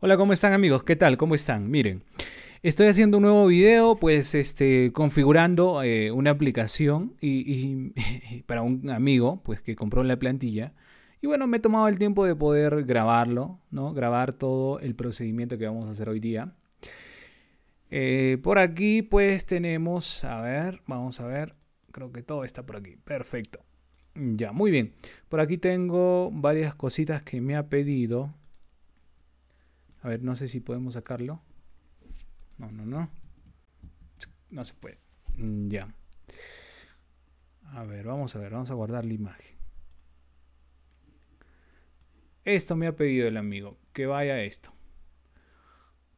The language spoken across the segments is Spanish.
Hola, ¿cómo están amigos? ¿Qué tal? ¿Cómo están? Miren, estoy haciendo un nuevo video, pues este, configurando eh, una aplicación y, para un amigo, pues que compró la plantilla. Y bueno, me he tomado el tiempo de poder grabarlo, ¿no? Grabar todo el procedimiento que vamos a hacer hoy día. Eh, por aquí pues tenemos, a ver, vamos a ver, creo que todo está por aquí, perfecto. Ya, muy bien. Por aquí tengo varias cositas que me ha pedido. A ver, no sé si podemos sacarlo. No, no, no. No se puede. Mm, ya. A ver, vamos a ver, vamos a guardar la imagen. Esto me ha pedido el amigo, que vaya esto.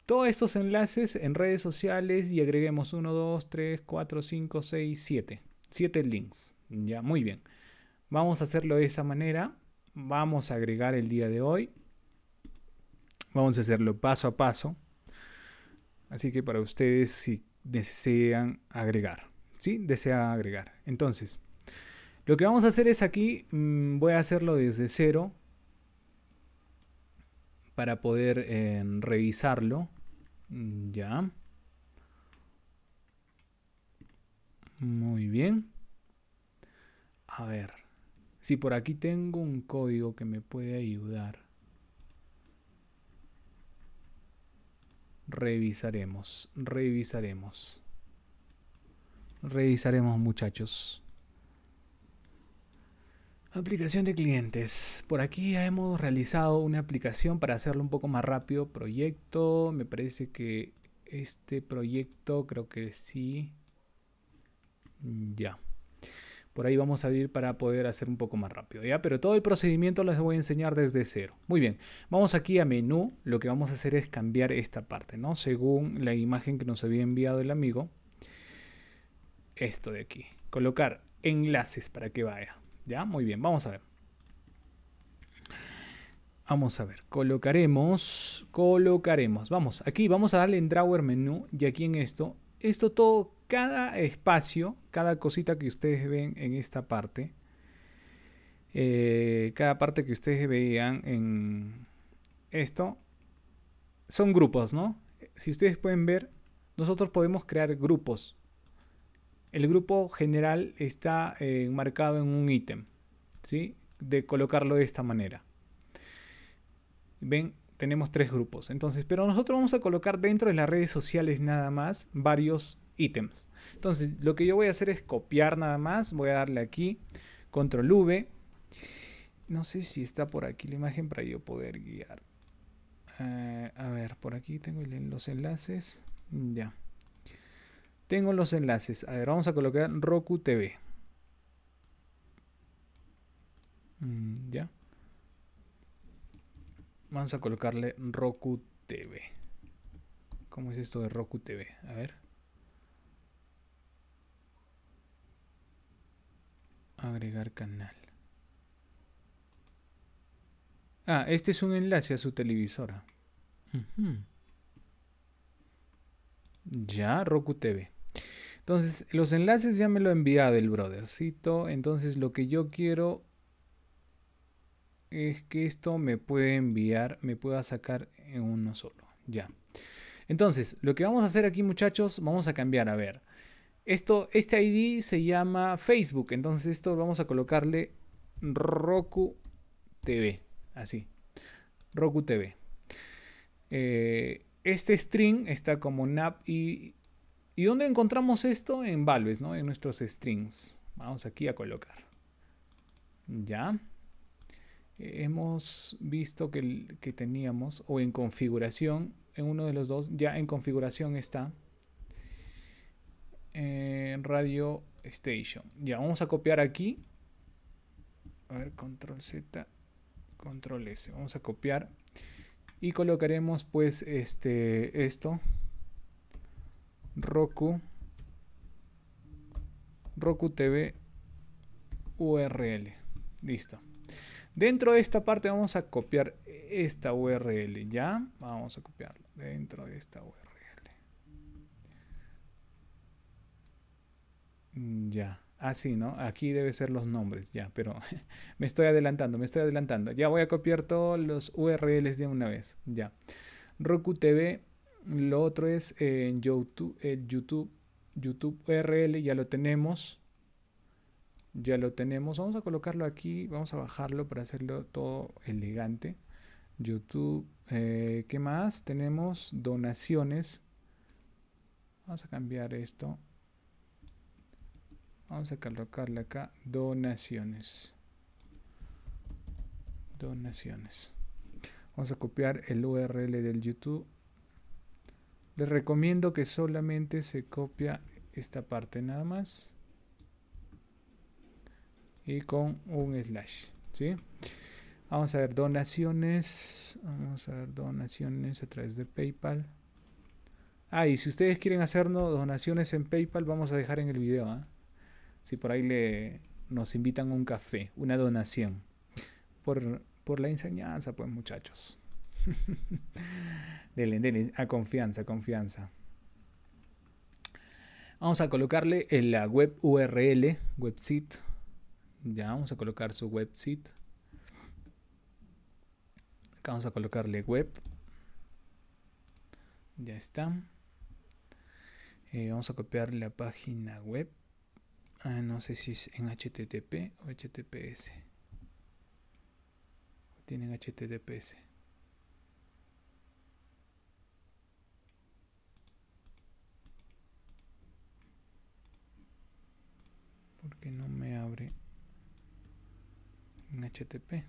Todos estos enlaces en redes sociales y agreguemos 1, 2, 3, 4, 5, 6, 7. 7 links. Ya, muy bien. Vamos a hacerlo de esa manera. Vamos a agregar el día de hoy. Vamos a hacerlo paso a paso. Así que para ustedes si desean agregar, ¿sí? Desea agregar. Entonces, lo que vamos a hacer es aquí, mm, voy a hacerlo desde cero para poder eh, revisarlo. Mm, ya. Muy bien. A ver, si por aquí tengo un código que me puede ayudar. Revisaremos, revisaremos. Revisaremos muchachos. Aplicación de clientes. Por aquí ya hemos realizado una aplicación para hacerlo un poco más rápido. Proyecto. Me parece que este proyecto creo que sí. Ya. Por ahí vamos a ir para poder hacer un poco más rápido, ¿ya? Pero todo el procedimiento les voy a enseñar desde cero. Muy bien, vamos aquí a menú. Lo que vamos a hacer es cambiar esta parte, ¿no? Según la imagen que nos había enviado el amigo. Esto de aquí. Colocar enlaces para que vaya, ¿ya? Muy bien, vamos a ver. Vamos a ver, colocaremos, colocaremos. Vamos, aquí vamos a darle en Drawer Menú y aquí en esto. Esto todo cada espacio, cada cosita que ustedes ven en esta parte, eh, cada parte que ustedes veían en esto, son grupos, ¿no? Si ustedes pueden ver, nosotros podemos crear grupos. El grupo general está eh, enmarcado en un ítem, ¿sí? De colocarlo de esta manera. Ven, tenemos tres grupos. Entonces, pero nosotros vamos a colocar dentro de las redes sociales nada más varios ítems. Entonces, lo que yo voy a hacer es copiar nada más. Voy a darle aquí, control V. No sé si está por aquí la imagen para yo poder guiar. Eh, a ver, por aquí tengo los enlaces. Ya. Tengo los enlaces. A ver, vamos a colocar Roku TV. Mm, ya. Vamos a colocarle Roku TV. ¿Cómo es esto de Roku TV? A ver. Agregar canal. Ah, este es un enlace a su televisora. Ya, Roku TV. Entonces, los enlaces ya me lo ha enviado el brothercito. Entonces, lo que yo quiero es que esto me puede enviar, me pueda sacar en uno solo. Ya. Entonces, lo que vamos a hacer aquí, muchachos, vamos a cambiar. A ver, esto, este ID se llama Facebook. Entonces esto vamos a colocarle Roku TV. Así. Roku TV. Eh, este string está como nap y... ¿Y dónde encontramos esto? En valves, ¿no? En nuestros strings. Vamos aquí a colocar. Ya. hemos visto que, que teníamos, o en configuración, en uno de los dos, ya en configuración está radio station. Ya, vamos a copiar aquí. A ver, control Z, control S. Vamos a copiar y colocaremos pues este esto Roku Roku TV URL. Listo. Dentro de esta parte vamos a copiar esta URL, ¿ya? Vamos a copiarlo dentro de esta URL. Mm, ya. Así, ah, ¿no? Aquí debe ser los nombres, ya, pero me estoy adelantando, me estoy adelantando. Ya voy a copiar todos los URLs de una vez, ya. Roku TV, lo otro es en eh, YouTube, el YouTube, YouTube URL, ya lo tenemos. Ya lo tenemos. Vamos a colocarlo aquí, vamos a bajarlo para hacerlo todo elegante. YouTube, eh, ¿qué más? Tenemos donaciones. Vamos a cambiar esto Vamos a colocarle acá donaciones. Donaciones. Vamos a copiar el URL del YouTube. Les recomiendo que solamente se copia esta parte nada más. Y con un slash. ¿sí? Vamos a ver donaciones. Vamos a ver donaciones a través de PayPal. Ah, y si ustedes quieren hacernos donaciones en PayPal, vamos a dejar en el video. ¿ah? si por ahí le, nos invitan a un café, una donación, por, la enseñanza, pues muchachos. dele, denle. a confianza, confianza. Vamos a colocarle en la web URL, website. Ya, vamos a colocar su website. Acá vamos a colocarle web. Ya está. Eh, vamos a copiar la página web. Ah, no sé si es en HTTP o HTTPS. O tienen HTTPS. Porque no me abre en HTTP.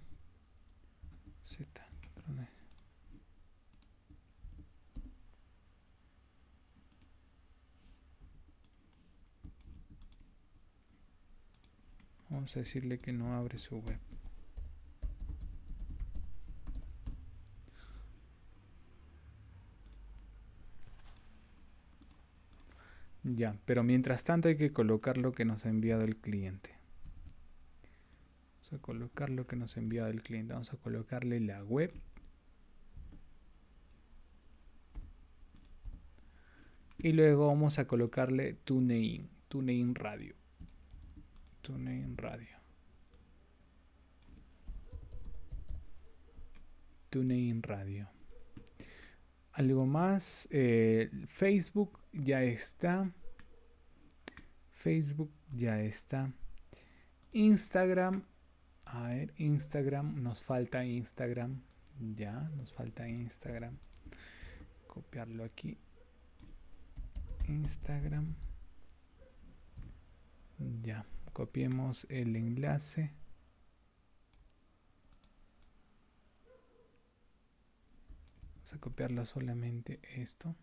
Z, Vamos a decirle que no abre su web. Ya, pero mientras tanto hay que colocar lo que nos ha enviado el cliente. Vamos a colocar lo que nos ha enviado el cliente. Vamos a colocarle la web. Y luego vamos a colocarle TuneIn, TuneIn Radio. TuneIn Radio. TuneIn Radio. Algo más. Eh, Facebook ya está. Facebook ya está. Instagram. A ver, Instagram. Nos falta Instagram. Ya, nos falta Instagram. Copiarlo aquí. Instagram. Ya copiemos el enlace vamos a copiarlo solamente esto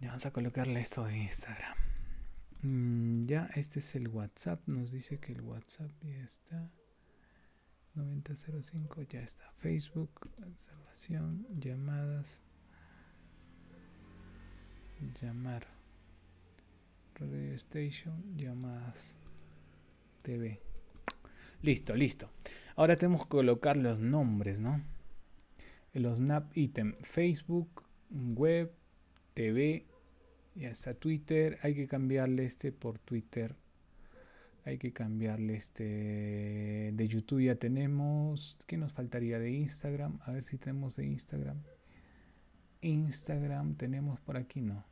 ya vamos a colocarle esto de Instagram mm, ya este es el WhatsApp nos dice que el WhatsApp ya está 9005 ya está Facebook, observación, llamadas, llamar radio station tv listo listo ahora tenemos que colocar los nombres no los snap item facebook web tv y hasta twitter hay que cambiarle este por twitter hay que cambiarle este de youtube ya tenemos que nos faltaría de instagram a ver si tenemos de instagram Instagram tenemos por aquí, no.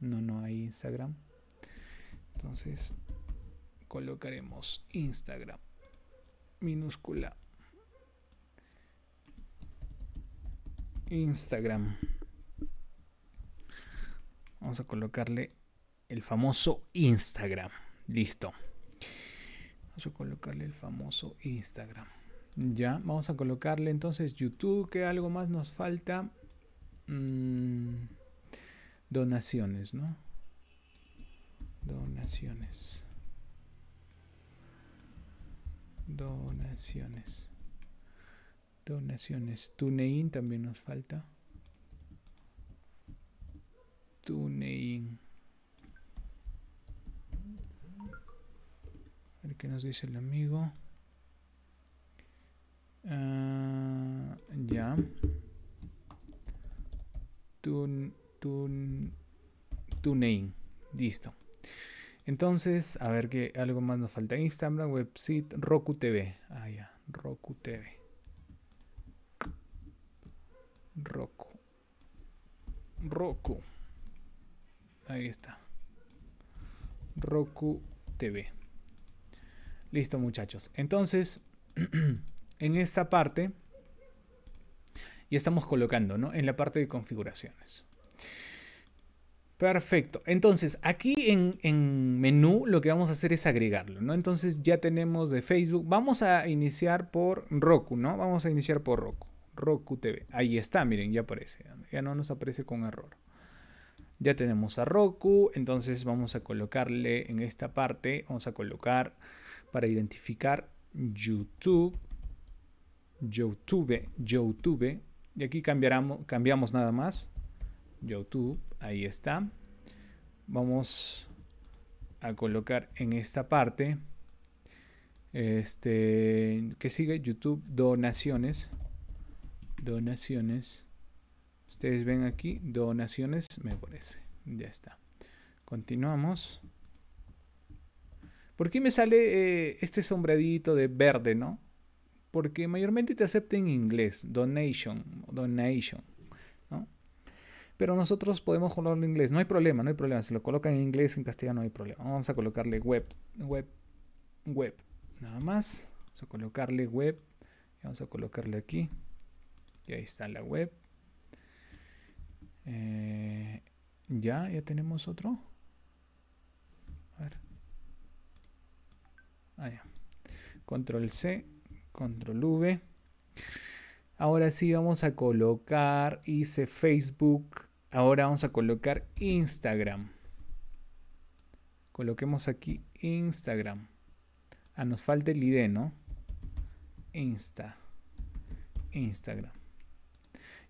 No, no hay Instagram. Entonces colocaremos Instagram minúscula. Instagram. Vamos a colocarle el famoso Instagram. Listo. Vamos a colocarle el famoso Instagram. Ya, vamos a colocarle entonces YouTube, que algo más nos falta. Mm, donaciones, ¿no? Donaciones. Donaciones. Donaciones. TuneIn también nos falta. TuneIn. A ver qué nos dice el amigo. Ah, ya. Tun, tun, name Listo. Entonces, a ver qué algo más nos falta. Instagram, website, Roku TV. Ah, ya. Roku TV. Roku. Roku. Ahí está. Roku TV. Listo, muchachos. Entonces, en esta parte y estamos colocando ¿no? en la parte de configuraciones. Perfecto. Entonces, aquí en, en, menú lo que vamos a hacer es agregarlo, ¿no? Entonces ya tenemos de Facebook. Vamos a iniciar por Roku, ¿no? Vamos a iniciar por Roku. Roku TV. Ahí está, miren, ya aparece. Ya no nos aparece con error. Ya tenemos a Roku. Entonces vamos a colocarle en esta parte. Vamos a colocar para identificar YouTube. YouTube. YouTube. Y aquí cambiamos nada más. YouTube, ahí está. Vamos a colocar en esta parte. Este, que sigue YouTube donaciones. Donaciones. Ustedes ven aquí donaciones, me parece. Ya está. Continuamos. ¿Por qué me sale eh, este sombradito de verde, no? porque mayormente te acepta en inglés, donation, donation. Pero nosotros podemos colocarlo en inglés, no hay problema, no hay problema. Si lo colocan en inglés, en castellano no hay problema. Vamos a colocarle web, web, web, nada más. Vamos a colocarle web, vamos a colocarle aquí. Y ahí está la web. Eh, ya, ya tenemos otro. A ver. Ah, Control C control V. Ahora sí vamos a colocar, hice Facebook, ahora vamos a colocar Instagram. Coloquemos aquí Instagram. Ah, nos falta el ID, ¿no? Insta. Instagram.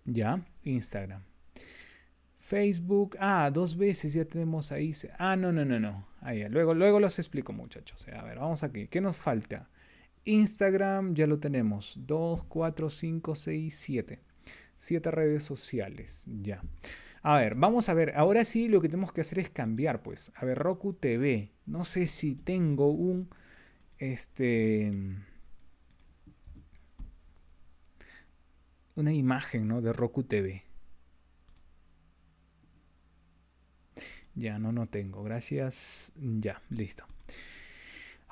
Ya, Instagram. Facebook, ah, dos veces ya tenemos ahí. Ah, no, no, no, no. luego, luego los explico, muchachos. A ver, vamos aquí. ¿Qué nos falta? Instagram ya lo tenemos, 2, 4, 5, 6, 7. 7 redes sociales, ya. A ver, vamos a ver, ahora sí lo que tenemos que hacer es cambiar, pues. A ver, Roku TV, no sé si tengo un, este... Una imagen, ¿no? De Roku TV. Ya, no, no tengo. Gracias. Ya, listo.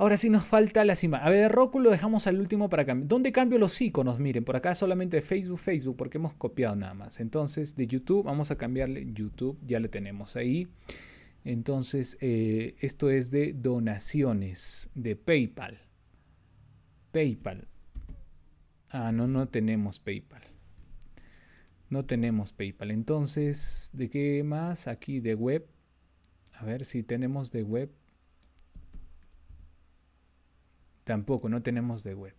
Ahora sí nos falta la cima. A ver, Roku lo dejamos al último para cambiar. ¿Dónde cambio los iconos? Miren, por acá solamente Facebook, Facebook, porque hemos copiado nada más. Entonces, de YouTube, vamos a cambiarle YouTube, ya lo tenemos ahí. Entonces, eh, esto es de donaciones de PayPal. PayPal. Ah, no, no tenemos PayPal. No tenemos PayPal. Entonces, ¿de qué más? Aquí de web. A ver si tenemos de web. Tampoco, no tenemos de web.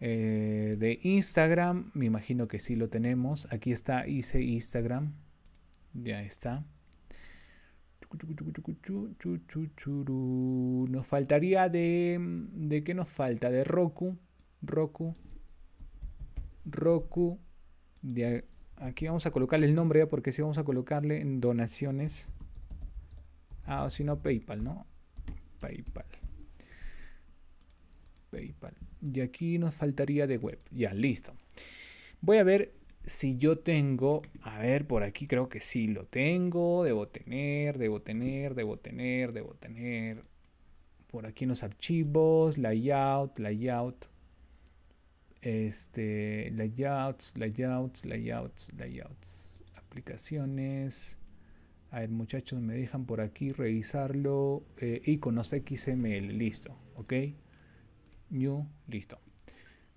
Eh, de Instagram, me imagino que sí lo tenemos. Aquí está, hice Instagram. Ya está. Nos faltaría de... ¿De qué nos falta? De Roku. Roku. Roku. aquí vamos a colocarle el nombre porque si vamos a colocarle en donaciones. Ah, o si no PayPal, ¿no? PayPal. Y aquí nos faltaría de web. Ya, listo. Voy a ver si yo tengo, a ver, por aquí creo que sí lo tengo, debo tener, debo tener, debo tener, debo tener. Por aquí los archivos, layout, layout. Este, layouts, layouts, layouts, layouts. Aplicaciones. A ver, muchachos, me dejan por aquí revisarlo. Eh, iconos XML, listo, ok new, listo.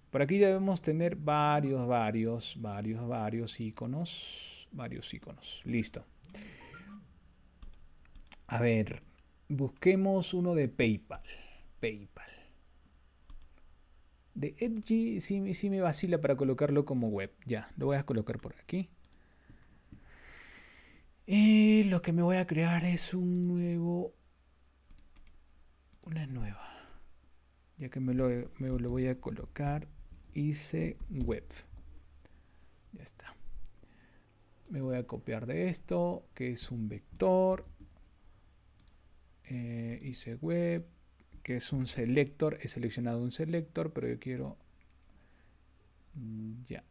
Por aquí debemos tener varios, varios, varios, varios iconos, varios iconos, listo. A ver, busquemos uno de PayPal, PayPal. De Edgy sí, sí me vacila para colocarlo como web, ya, lo voy a colocar por aquí. Y eh, lo que me voy a crear es un nuevo... Una nueva ya que me lo, voy a colocar hice web ya está me voy a copiar de esto que es un vector eh, hice web que es un selector he seleccionado un selector pero yo quiero mm, ya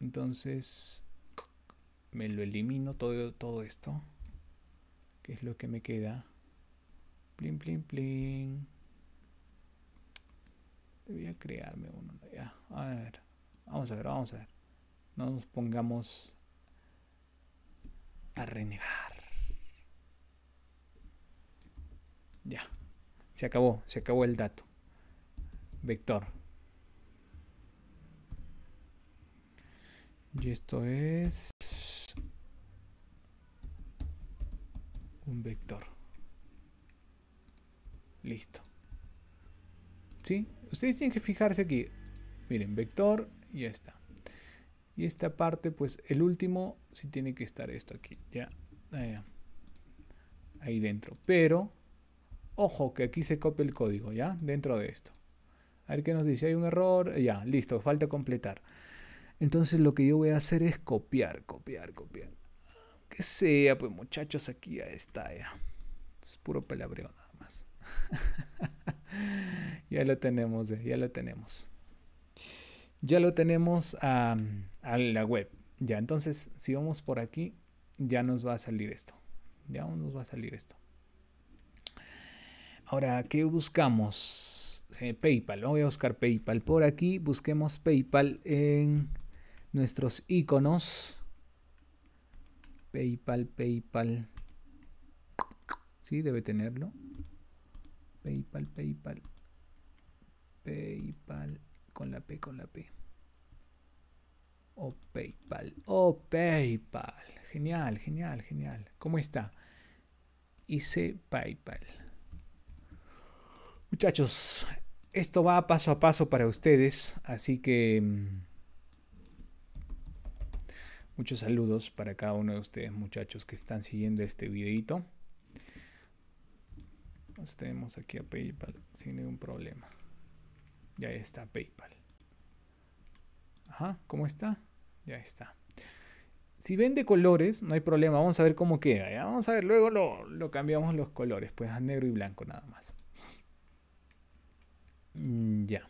entonces me lo elimino todo, todo esto que es lo que me queda plin plin plin Debía crearme uno. Ya. A ver. Vamos a ver, vamos a ver. No nos pongamos a renegar. Ya. Se acabó, se acabó el dato. Vector. Y esto es un vector. Listo. ¿Sí? ustedes tienen que fijarse aquí. Miren, vector, y está. Y esta parte, pues el último, Si tiene que estar esto aquí, ya. ahí dentro. Pero, ojo que aquí se copia el código, ya, dentro de esto. A ver qué nos dice, hay un error, ya, listo, falta completar. Entonces lo que yo voy a hacer es copiar, copiar, copiar. Que sea, pues muchachos, aquí ya está, ya. Es puro palabreo nada más. ya lo tenemos, ya lo tenemos. Ya lo tenemos a, la web. Ya, entonces, si vamos por aquí, ya nos va a salir esto. Ya nos va a salir esto. Ahora, ¿qué buscamos? Eh, PayPal. Voy a buscar PayPal. Por aquí busquemos PayPal en nuestros iconos. PayPal, PayPal. si debe tenerlo. PayPal, PayPal, PayPal con la P, con la P. o PayPal, o PayPal. Genial, genial, genial. ¿Cómo está? Hice PayPal. Muchachos, esto va paso a paso para ustedes, así que mm, muchos saludos para cada uno de ustedes, muchachos, que están siguiendo este videito tenemos aquí a PayPal sin ningún problema. Ya está PayPal. Ajá, ¿cómo está? Ya está. Si ven de colores, no hay problema. Vamos a ver cómo queda. Vamos a ver, luego lo, cambiamos los colores. Pues a negro y blanco nada más. Mm, ya.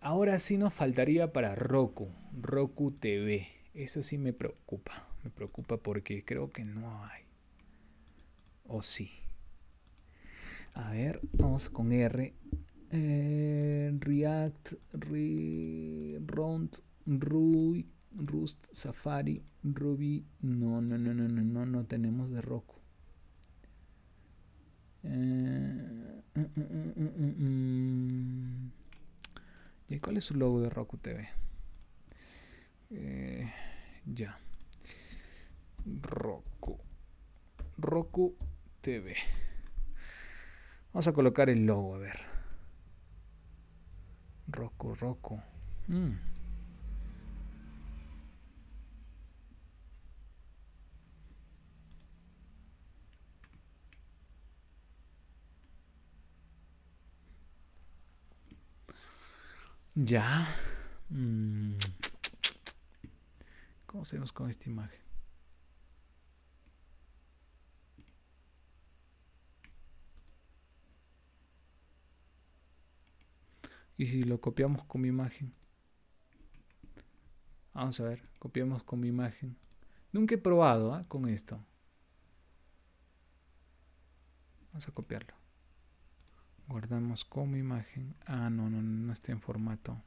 Ahora sí nos faltaría para Roku. Roku TV. Eso sí me preocupa. Me preocupa porque creo que no hay. O sí. A ver, vamos con R. Eh, React, re, Round, Ruby, Rust, Safari, Ruby. No, no, no, no, no, no, no tenemos de Roku. Eh, mm, mm, mm, ¿Y cuál es su logo de Roku TV? Eh, ya. Roku. Roku TV. Vamos a colocar el logo, a ver. Roco, roco mm. Ya. Mm. ¿Cómo hacemos con esta imagen? y si lo copiamos con mi imagen vamos a ver copiamos con mi imagen nunca he probado ¿ah? con esto vamos a copiarlo guardamos como imagen ah no no no está en formato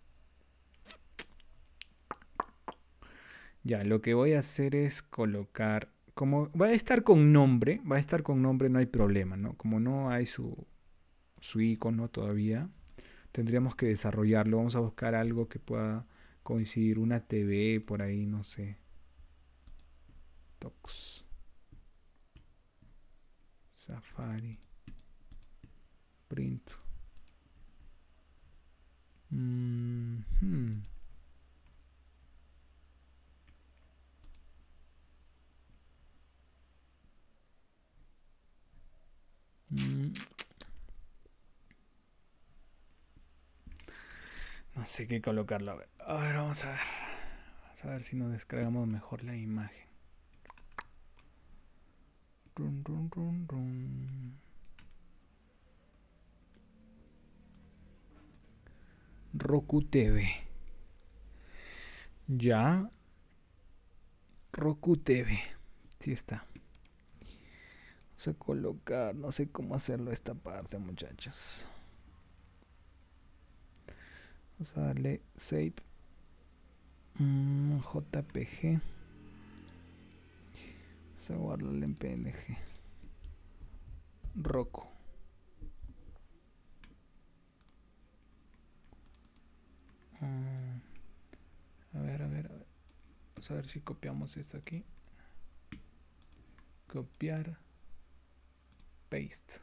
ya lo que voy a hacer es colocar como va a estar con nombre va a estar con nombre no hay problema no como no hay su su icono todavía tendríamos que desarrollarlo. Vamos a buscar algo que pueda coincidir, una TV por ahí, no sé. Tox. Safari. Print. Mm-hmm. Mm No sé qué colocarlo. A ver. vamos a ver. Vamos a ver si nos descargamos mejor la imagen. Roku TV. Ya. Roku TV. Sí está. Vamos a colocar. No sé cómo hacerlo esta parte, muchachos. Vamos a darle save. Mm, JPG. Vamos a guardarlo en PNG. roco mm, a ver, a ver, a ver. Vamos a ver si copiamos esto aquí. Copiar. Paste.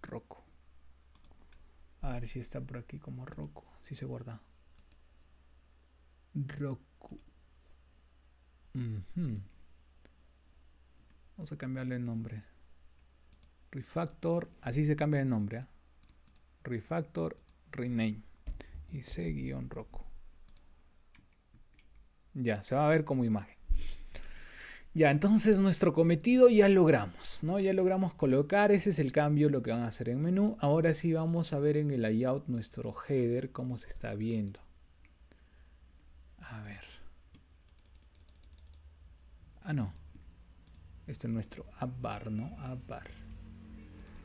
roco a ver si está por aquí como Roku. Si se guarda. Roku. Vamos a cambiarle el nombre. Refactor. Así se cambia de nombre. ¿ah? Refactor rename. Y guión roku Ya, se va a ver como imagen. Ya, entonces nuestro cometido ya logramos, ¿no? Ya logramos colocar, ese es el cambio, lo que van a hacer en menú. Ahora sí vamos a ver en el layout nuestro header, cómo se está viendo. A ver. Ah, no. Este es nuestro app bar, ¿no? App bar.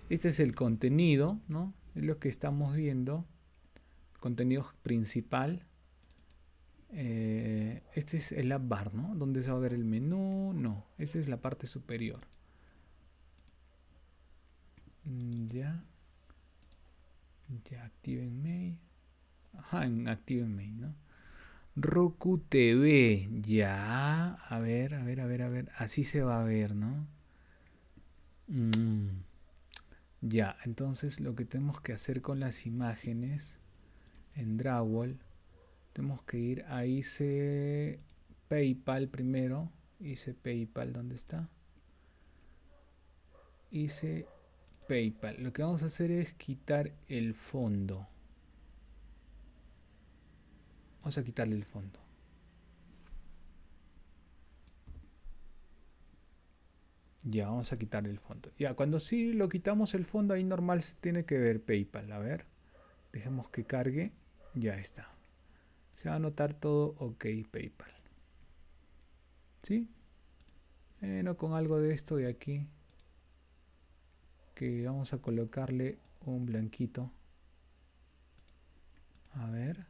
Este es el contenido, ¿no? Es lo que estamos viendo. Contenido principal. Eh, este es el app bar, ¿no? Donde se va a ver el menú. No, esa es la parte superior. Mm, ya. Ya, activenme Ajá, en ¿no? Roku TV. Ya. A ver, a ver, a ver, a ver. Así se va a ver, ¿no? Mm. Ya, entonces lo que tenemos que hacer con las imágenes en Drawall tenemos que ir a se PayPal primero. hice PayPal, ¿dónde está? hice PayPal. Lo que vamos a hacer es quitar el fondo. Vamos a quitarle el fondo. Ya, vamos a quitarle el fondo. Ya, cuando sí lo quitamos el fondo, ahí normal se tiene que ver PayPal. A ver, dejemos que cargue. Ya está se va a anotar todo OK PayPal. ¿Sí? Bueno, con algo de esto de aquí, que vamos a colocarle un blanquito. A ver.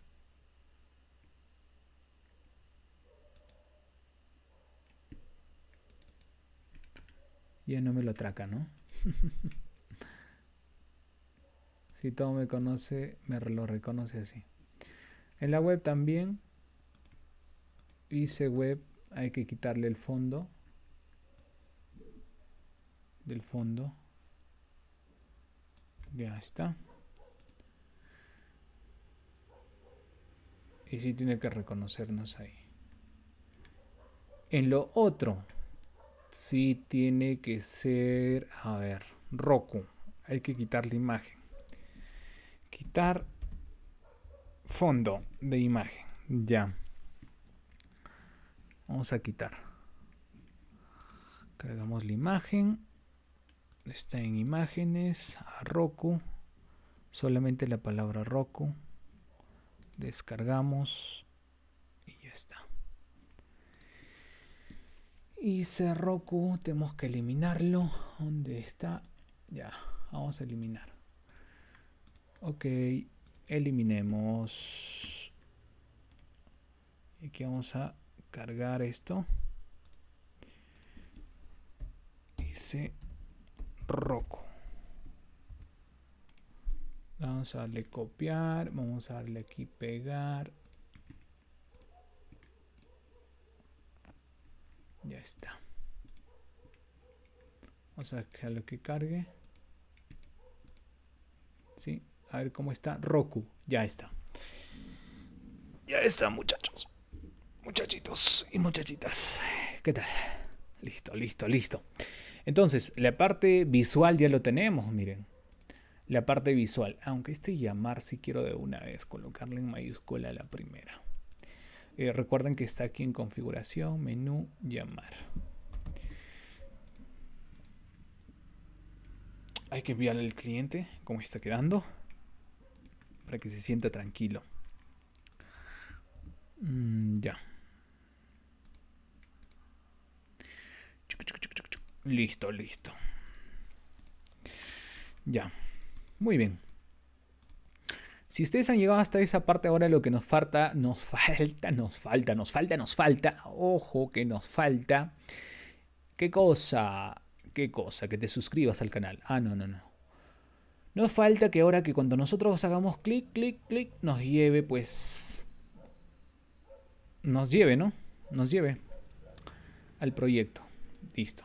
Ya no me lo atraca, ¿no? si todo me conoce, me lo reconoce así. En la web también, hice web, hay que quitarle el fondo del fondo. Ya está. Y si sí tiene que reconocernos ahí. En lo otro, si sí tiene que ser, a ver, Roku. Hay que quitar la imagen. Quitar Fondo de imagen. Ya. Vamos a quitar. Cargamos la imagen. Está en imágenes. A Roku. Solamente la palabra Roku. Descargamos. Y ya está. Y Roku tenemos que eliminarlo. ¿Dónde está? Ya, vamos a eliminar. Ok eliminemos y que vamos a cargar esto dice roco vamos a darle copiar vamos a darle aquí pegar ya está vamos a dejarlo que cargue sí a ver cómo está Roku. Ya está. Ya está, muchachos. Muchachitos y muchachitas. ¿Qué tal? Listo, listo, listo. Entonces, la parte visual ya lo tenemos, miren. La parte visual. Aunque este llamar si quiero de una vez colocarle en mayúscula la primera. Eh, recuerden que está aquí en configuración, menú, llamar. Hay que enviarle al cliente cómo está quedando para que se sienta tranquilo. Mm, ya. Listo, listo. Ya. Muy bien. Si ustedes han llegado hasta esa parte ahora, lo que nos falta, nos falta, nos falta, nos falta, nos falta. Ojo que nos falta. ¿Qué cosa? ¿Qué cosa? Que te suscribas al canal. Ah, no, no, no. No falta que ahora que cuando nosotros hagamos clic, clic, clic, nos lleve pues... Nos lleve, ¿no? Nos lleve al proyecto. Listo.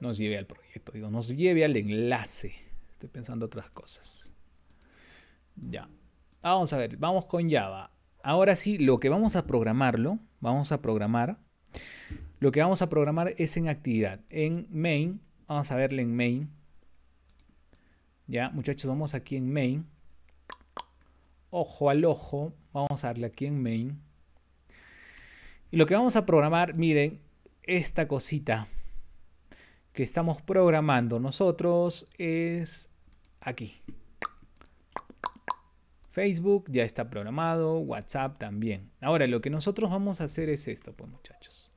Nos lleve al proyecto, digo, nos lleve al enlace. Estoy pensando otras cosas. Ya. Vamos a ver, vamos con Java. Ahora sí, lo que vamos a programarlo, vamos a programar. Lo que vamos a programar es en actividad, en main Vamos a verle en main. Ya, muchachos, vamos aquí en main. Ojo al ojo. Vamos a darle aquí en main. Y lo que vamos a programar, miren, esta cosita que estamos programando nosotros es aquí. Facebook ya está programado, WhatsApp también. Ahora lo que nosotros vamos a hacer es esto, pues muchachos.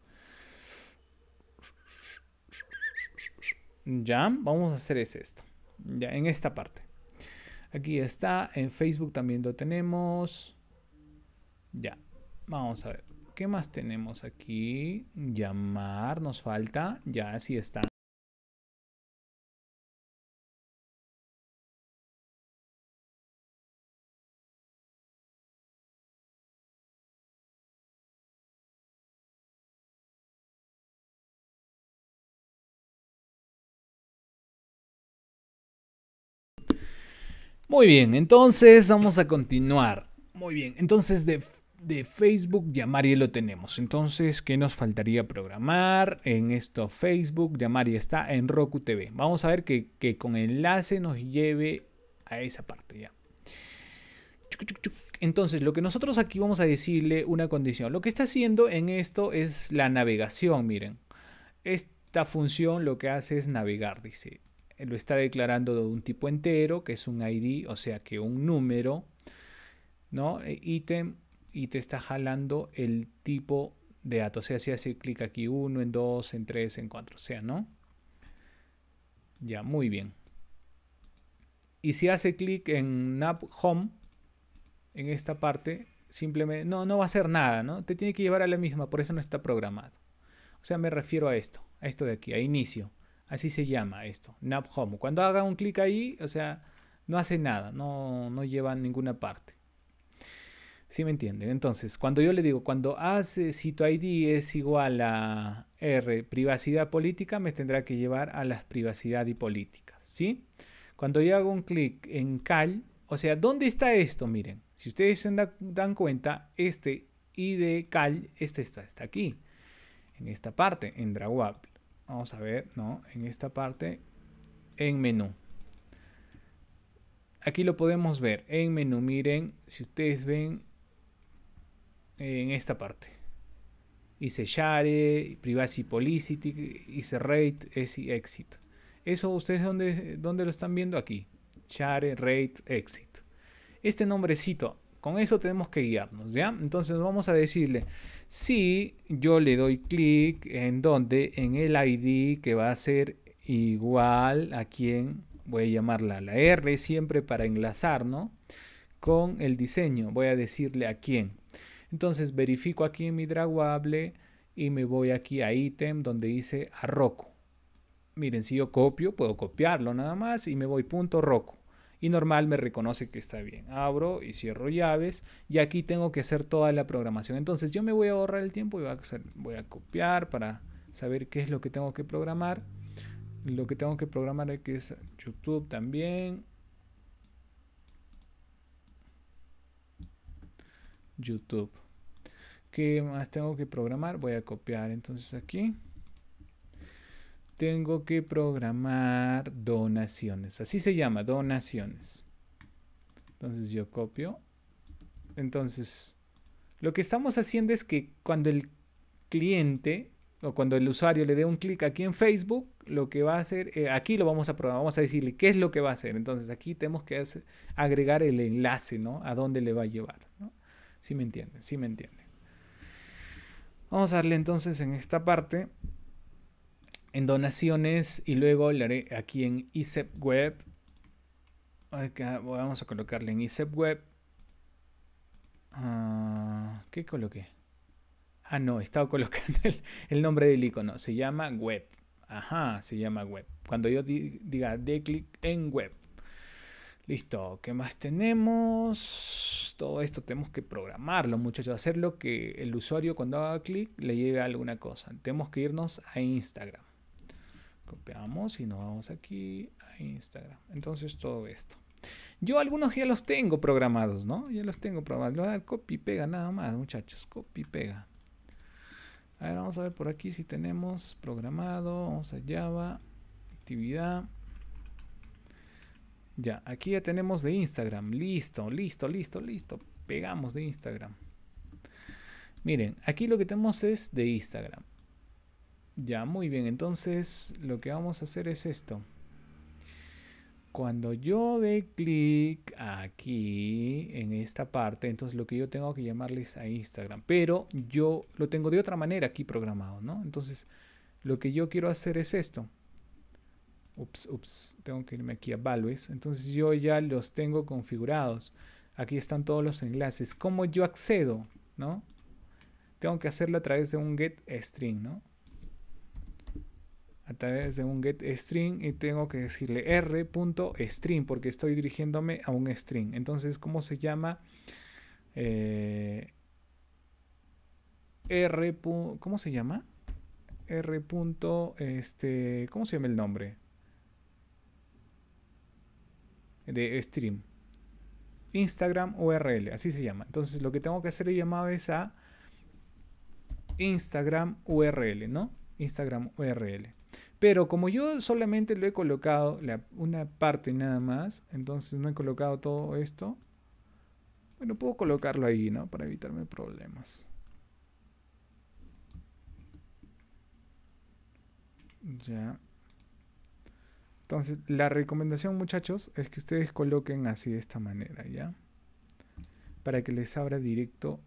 ¿Ya? Vamos a hacer es esto. Ya, en esta parte. Aquí está. En Facebook también lo tenemos. Ya. Vamos a ver. ¿Qué más tenemos aquí? Llamar, nos falta. Ya, así está. Muy bien, entonces vamos a continuar. Muy bien, entonces de, de Facebook Yamari lo tenemos. Entonces, ¿qué nos faltaría programar en esto? Facebook Yamari está en Roku TV. Vamos a ver que, que con enlace nos lleve a esa parte ya. Entonces, lo que nosotros aquí vamos a decirle una condición. Lo que está haciendo en esto es la navegación, miren. Esta función lo que hace es navegar, dice lo está declarando de un tipo entero, que es un ID, o sea que un número, ¿no? E ítem, y te está jalando el tipo de dato. O sea, si hace clic aquí 1, en 2, en 3, en 4, o sea, ¿no? Ya, muy bien. Y si hace clic en app Home, en esta parte, simplemente no, no va a hacer nada, ¿no? Te tiene que llevar a la misma, por eso no está programado. O sea, me refiero a esto, a esto de aquí, a inicio. Así se llama esto, Nap Home. Cuando haga un clic ahí, o sea, no hace nada, no, no lleva a ninguna parte. ¿Sí me entienden? Entonces, cuando yo le digo, cuando hace si ID es igual a R, privacidad política, me tendrá que llevar a las privacidad y políticas, ¿sí? Cuando yo hago un clic en Cal, o sea, ¿dónde está esto? Miren, si ustedes se dan cuenta, este ID Cal, este está, está aquí, en esta parte, en DrawUp. Vamos a ver, ¿no? En esta parte, en menú. Aquí lo podemos ver en menú. Miren, si ustedes ven en esta parte. Hice Share, Privacy Policy, hice Rate, y Exit. Eso ustedes dónde, dónde lo están viendo aquí. Share, Rate, Exit. Este nombrecito con eso tenemos que guiarnos, ¿ya? Entonces vamos a decirle, si yo le doy clic en donde, en el ID que va a ser igual a quien voy a llamarla la R siempre para enlazar, ¿no? Con el diseño, voy a decirle a quién. Entonces verifico aquí en mi draguable y me voy aquí a ítem donde dice a roco. Miren, si yo copio, puedo copiarlo nada más y me voy punto Roku y normal me reconoce que está bien. Abro y cierro llaves y aquí tengo que hacer toda la programación. Entonces yo me voy a ahorrar el tiempo y voy a, copiar para saber qué es lo que tengo que programar. Lo que tengo que programar que es YouTube también. YouTube. ¿Qué más tengo que programar? Voy a copiar entonces aquí tengo que programar donaciones. Así se llama, donaciones. Entonces yo copio. Entonces, lo que estamos haciendo es que cuando el cliente o cuando el usuario le dé un clic aquí en Facebook, lo que va a hacer, eh, aquí lo vamos a probar vamos a decirle qué es lo que va a hacer. Entonces aquí tenemos que agregar el enlace, ¿no? A dónde le va a llevar, Si me entienden, si me entienden. Vamos a darle entonces en esta parte en donaciones y luego le haré aquí en ISEP Web. vamos a colocarle en ISEP Web. Ah, ¿Qué coloqué? Ah, no, he estado colocando el, nombre del icono. Se llama web. Ajá, se llama web. Cuando yo diga de clic en web. Listo, ¿qué más tenemos? Todo esto tenemos que programarlo, muchachos. Hacerlo que el usuario cuando haga clic le lleve a alguna cosa. Tenemos que irnos a Instagram. Copiamos y nos vamos aquí a Instagram. Entonces todo esto. Yo algunos ya los tengo programados, ¿no? Ya los tengo programados. Le voy copy y pega nada más, muchachos. Copy y pega. A ver, vamos a ver por aquí si tenemos programado. Vamos a Java. Actividad. Ya, aquí ya tenemos de Instagram. Listo, listo, listo, listo. Pegamos de Instagram. Miren, aquí lo que tenemos es de Instagram. Ya, muy bien. Entonces lo que vamos a hacer es esto. Cuando yo dé clic aquí en esta parte, entonces lo que yo tengo que llamarles a Instagram. Pero yo lo tengo de otra manera aquí programado, ¿no? Entonces lo que yo quiero hacer es esto. Ups, ups, tengo que irme aquí a Values. Entonces yo ya los tengo configurados. Aquí están todos los enlaces. ¿Cómo yo accedo? ¿No? Tengo que hacerlo a través de un get string, ¿no? a través de un get string y tengo que decirle r.string porque estoy dirigiéndome a un string. Entonces, ¿cómo se llama? Eh, r. ¿Cómo se llama? R. Este, ¿Cómo se llama el nombre? De stream. Instagram URL, así se llama. Entonces lo que tengo que hacer es llamado es a Instagram URL, ¿no? Instagram URL. Pero como yo solamente lo he colocado una parte nada más, entonces no he colocado todo esto. Bueno, puedo colocarlo ahí, ¿no? Para evitarme problemas. Ya. Entonces, la recomendación, muchachos, es que ustedes coloquen así de esta manera, ¿ya? Para que les abra directo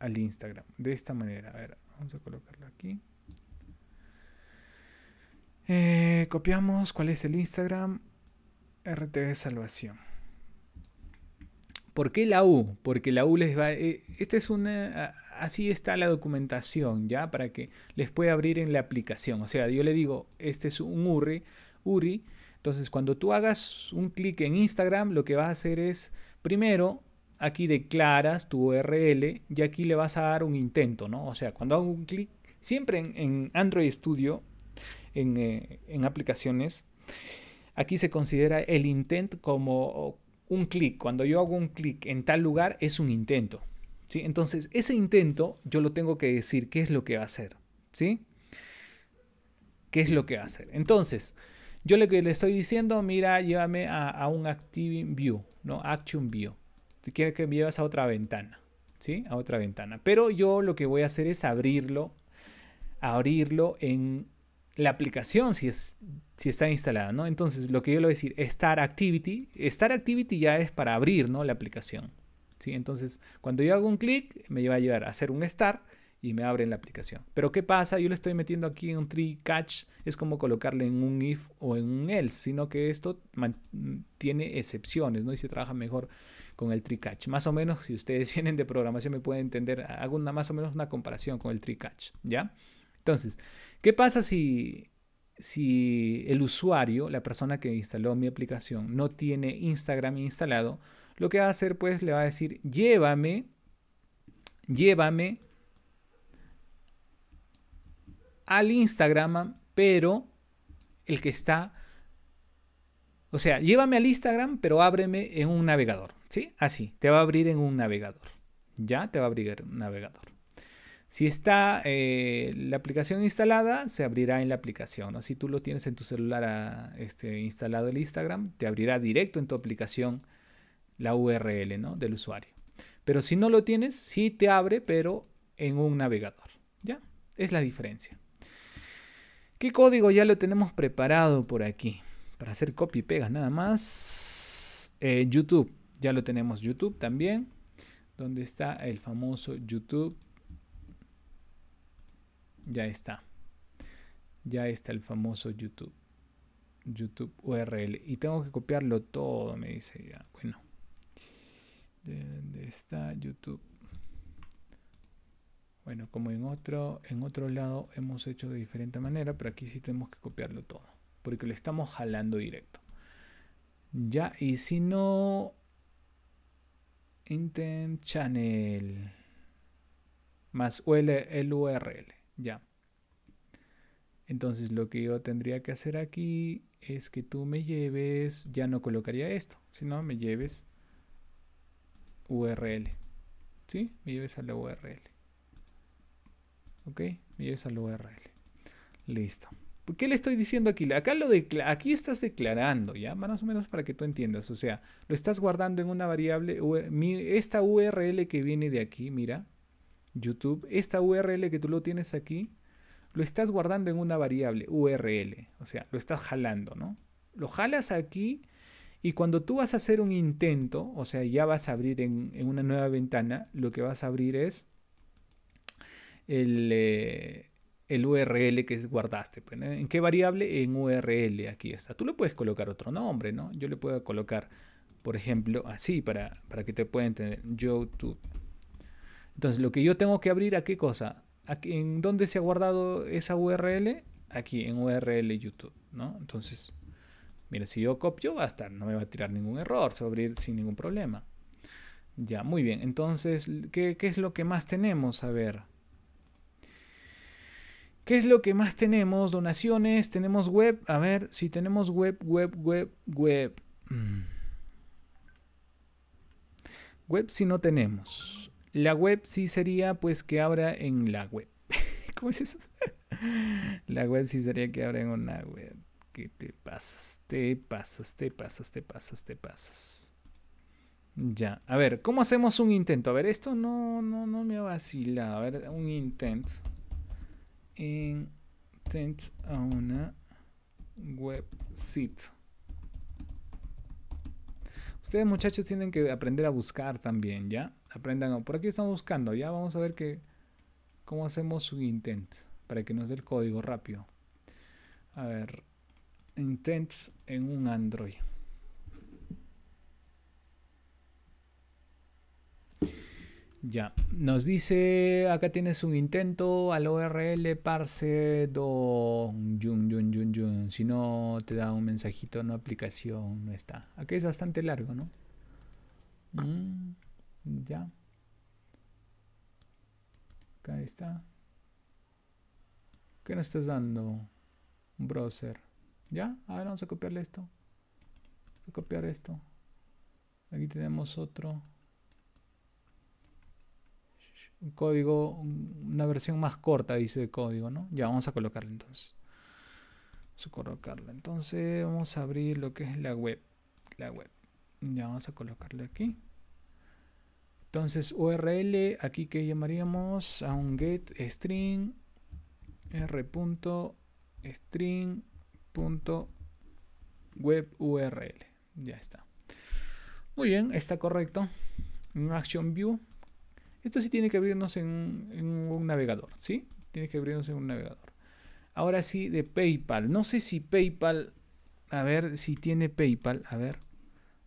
al Instagram. De esta manera. A ver, vamos a colocarlo aquí. Eh, copiamos cuál es el Instagram. RTV Salvación. ¿Por qué la U? Porque la U les va... este es una... Así está la documentación, ¿ya? Para que les pueda abrir en la aplicación. O sea, yo le digo, este es un URI. URI entonces, cuando tú hagas un clic en Instagram, lo que vas a hacer es, primero, aquí declaras tu URL y aquí le vas a dar un intento, ¿no? O sea, cuando hago un clic, siempre en, en Android Studio eh, en, aplicaciones. Aquí se considera el intent como un clic. Cuando yo hago un clic en tal lugar es un intento. ¿sí? Entonces ese intento yo lo tengo que decir qué es lo que va a hacer. ¿sí? ¿Qué es lo que va a hacer? Entonces yo lo que le estoy diciendo, mira, llévame a, un Active View, no Action View. Si quieres que me llevas a otra ventana, ¿sí? A otra ventana. Pero yo lo que voy a hacer es abrirlo, abrirlo en la aplicación si, es, si está instalada, ¿no? Entonces, lo que yo le voy a decir, Start Activity, Star Activity ya es para abrir, ¿no? La aplicación, ¿sí? Entonces, cuando yo hago un clic, me va a llevar a hacer un star y me en la aplicación. Pero ¿qué pasa? Yo le estoy metiendo aquí en un tree catch, es como colocarle en un if o en un else, sino que esto tiene excepciones, ¿no? Y se trabaja mejor con el tree catch. Más o menos, si ustedes vienen de programación me pueden entender, hago una más o menos una comparación con el tree catch, ¿ya? Entonces, ¿qué pasa si, si el usuario, la persona que instaló mi aplicación, no tiene Instagram instalado? Lo que va a hacer, pues, le va a decir, llévame, llévame al Instagram, pero el que está... O sea, llévame al Instagram, pero ábreme en un navegador. ¿Sí? Así, te va a abrir en un navegador. Ya te va a abrir en un navegador. Si está eh, la aplicación instalada, se abrirá en la aplicación. Si tú lo tienes en tu celular ah, este, instalado el Instagram, te abrirá directo en tu aplicación la URL ¿no? del usuario. Pero si no lo tienes, sí te abre, pero en un navegador. ¿Ya? Es la diferencia. ¿Qué código ya lo tenemos preparado por aquí? Para hacer copy y pegas nada más. Eh, YouTube. Ya lo tenemos YouTube también. ¿Dónde está el famoso YouTube ya está. Ya está el famoso YouTube. YouTube URL. Y tengo que copiarlo todo, me dice ya. Bueno. ¿Dónde está YouTube? Bueno, como en otro, en otro lado hemos hecho de diferente manera, pero aquí sí tenemos que copiarlo todo. Porque lo estamos jalando directo. Ya, y si no... Intent Channel. Más URL. Ya. Entonces lo que yo tendría que hacer aquí es que tú me lleves, ya no colocaría esto, sino me lleves URL. ¿Sí? Me lleves a la URL. ¿Ok? Me lleves a la URL. Listo. qué le estoy diciendo aquí? Acá lo de, aquí estás declarando, ¿ya? Más o menos para que tú entiendas. O sea, lo estás guardando en una variable. Esta URL que viene de aquí, mira. YouTube, esta URL que tú lo tienes aquí, lo estás guardando en una variable, URL. O sea, lo estás jalando, ¿no? Lo jalas aquí y cuando tú vas a hacer un intento, o sea, ya vas a abrir en, una nueva ventana, lo que vas a abrir es el, URL eh, que guardaste. Pues, ¿En qué variable? En URL, aquí está. Tú le puedes colocar otro nombre, ¿no? Yo le puedo colocar, por ejemplo, así para, para que te pueda entender, YouTube. Entonces, lo que yo tengo que abrir, ¿a qué cosa? ¿En dónde se ha guardado esa URL? Aquí, en URL YouTube, ¿no? Entonces, mira, si yo copio, va a estar, no me va a tirar ningún error, se va a abrir sin ningún problema. Ya, muy bien. Entonces, ¿qué, es lo que más tenemos? A ver. ¿Qué es lo que más tenemos? Donaciones, tenemos web. A ver, si tenemos web, web, web, web. Mm. Web si no tenemos. La web sí sería pues que abra en la web. ¿Cómo es eso? la web sí sería que abra en una web. ¿Qué te pasas? Te pasas, te pasas, te pasas, te pasas. Ya, a ver, ¿cómo hacemos un intento? A ver, esto no, no, no me ha vacilado. A ver, un intent. Intent a una website. Ustedes muchachos tienen que aprender a buscar también, ¿ya? aprendan. Por aquí estamos buscando. Ya vamos a ver que, cómo hacemos un intent. Para que nos dé el código rápido. A ver. Intents en un Android. Ya, nos dice, acá tienes un intento al URL parse do yun, yun, yun, yun. Si no te da un mensajito, no aplicación, no está. Aquí es bastante largo, ¿no? Mm. Ya. Acá está. ¿Qué nos estás dando? Un browser. ¿Ya? Ahora vamos a copiarle esto. a copiar esto. Aquí tenemos otro. Un código, una versión más corta, dice de código, ¿no? Ya, vamos a colocarle entonces. Vamos a colocarlo. Entonces, vamos a abrir lo que es la web. La web. Ya, vamos a colocarle aquí. Entonces, URL, aquí que llamaríamos a un get string url Ya está. Muy bien, está correcto. Action View. Esto sí tiene que abrirnos en, en un navegador, ¿sí? Tiene que abrirnos en un navegador. Ahora sí, de PayPal. No sé si PayPal... A ver si tiene PayPal. A ver.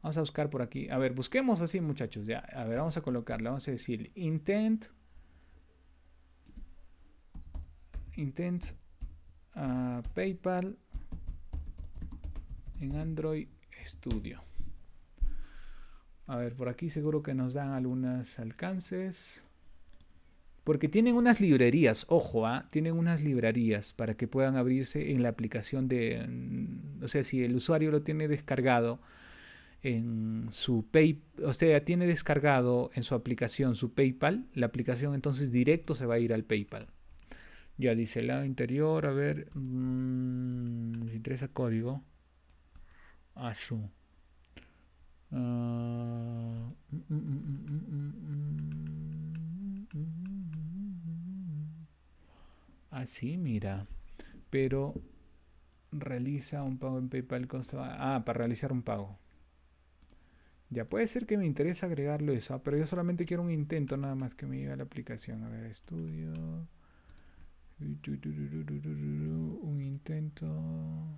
Vamos a buscar por aquí. A ver, busquemos así, muchachos. Ya, a ver, vamos a colocarle. Vamos a decir intent. Intent ah, PayPal en Android Studio. A ver, por aquí seguro que nos dan algunos alcances. Porque tienen unas librerías, ojo, ¿ah? tienen unas librerías para que puedan abrirse en la aplicación de... Mm, o sea, si el usuario lo tiene descargado, en su Pay, o sea, tiene descargado en su aplicación su PayPal, la aplicación entonces directo se va a ir al PayPal. Ya dice el lado interior, a ver, si interesa código. A su. Así, mira. Pero realiza un pago en PayPal. Consta, ah, para realizar un pago. Ya puede ser que me interese agregarlo eso, ah, pero yo solamente quiero un intento nada más que me lleve a la aplicación. A ver, estudio. Un intento.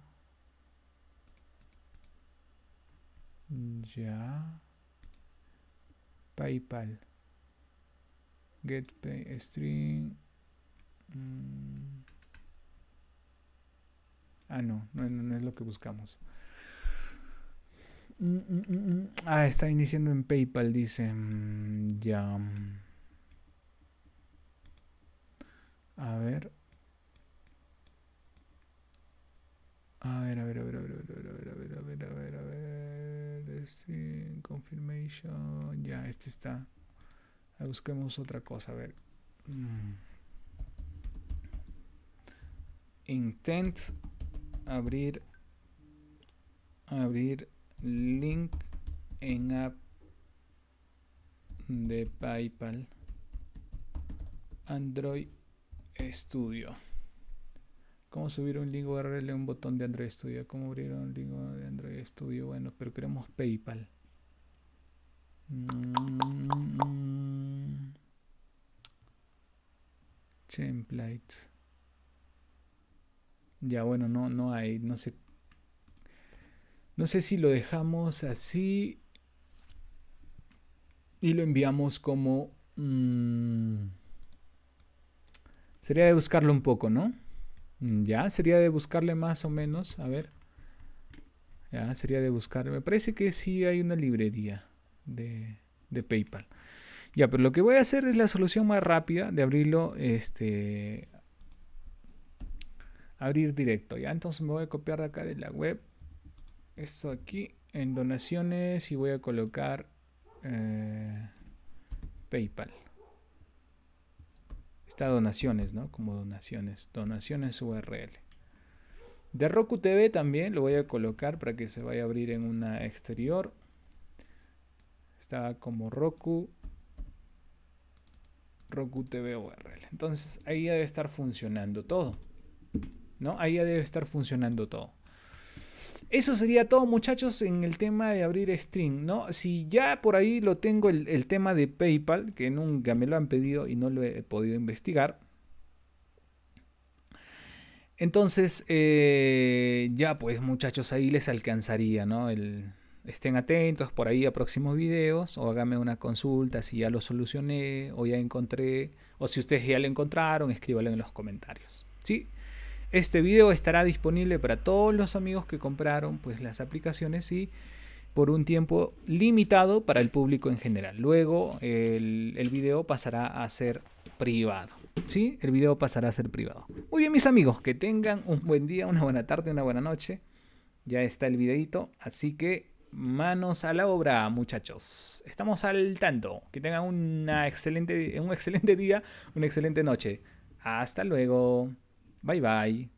Ya. PayPal. Get pay mm. Ah, no, no es lo que buscamos. Ah, está iniciando en PayPal, dice. Ya. A ver. A ver, a ver, a ver, a ver, a ver, a ver, a ver, a ver, a ver, a ver. confirmation. Ya, este está. Busquemos otra cosa, a ver. Intent. Abrir. Abrir link en app de PayPal Android Studio. ¿Cómo subir un link URL a un botón de Android Studio? ¿Cómo abrir un link de Android Studio? Bueno, pero queremos PayPal. template Ya bueno, no, no hay, no sé no sé si lo dejamos así y lo enviamos como... Mm, sería de buscarlo un poco, ¿no? Mm, ya, sería de buscarle más o menos. A ver. Ya, sería de buscar. Me parece que sí hay una librería de, de PayPal. Ya, pero lo que voy a hacer es la solución más rápida de abrirlo. Este. Abrir directo. Ya, entonces me voy a copiar de acá de la web esto aquí en donaciones y voy a colocar eh, PayPal. Está donaciones, ¿no? Como donaciones. Donaciones URL. De Roku TV también lo voy a colocar para que se vaya a abrir en una exterior. Está como Roku. Roku TV URL. Entonces ahí ya debe estar funcionando todo. ¿No? Ahí ya debe estar funcionando todo. Eso sería todo muchachos en el tema de abrir stream, ¿no? Si ya por ahí lo tengo el, tema de PayPal, que nunca me lo han pedido y no lo he podido investigar. Entonces, eh, ya pues muchachos, ahí les alcanzaría, ¿no? estén atentos por ahí a próximos videos o háganme una consulta si ya lo solucioné o ya encontré, o si ustedes ya lo encontraron, escríbanlo en los comentarios. ¿Sí? Este video estará disponible para todos los amigos que compraron pues, las aplicaciones y por un tiempo limitado para el público en general. Luego el, video pasará a ser privado. ¿sí? El video pasará a ser privado. Muy bien, mis amigos, que tengan un buen día, una buena tarde, una buena noche. Ya está el videito, así que manos a la obra, muchachos. Estamos al tanto. Que tengan excelente, un excelente día, una excelente noche. Hasta luego. Bye bye.